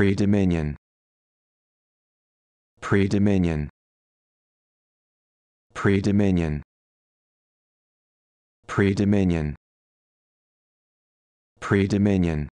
Pre-Dominion. Pre-Dominion. Pre-Dominion. Pre-Dominion. Pre-Dominion.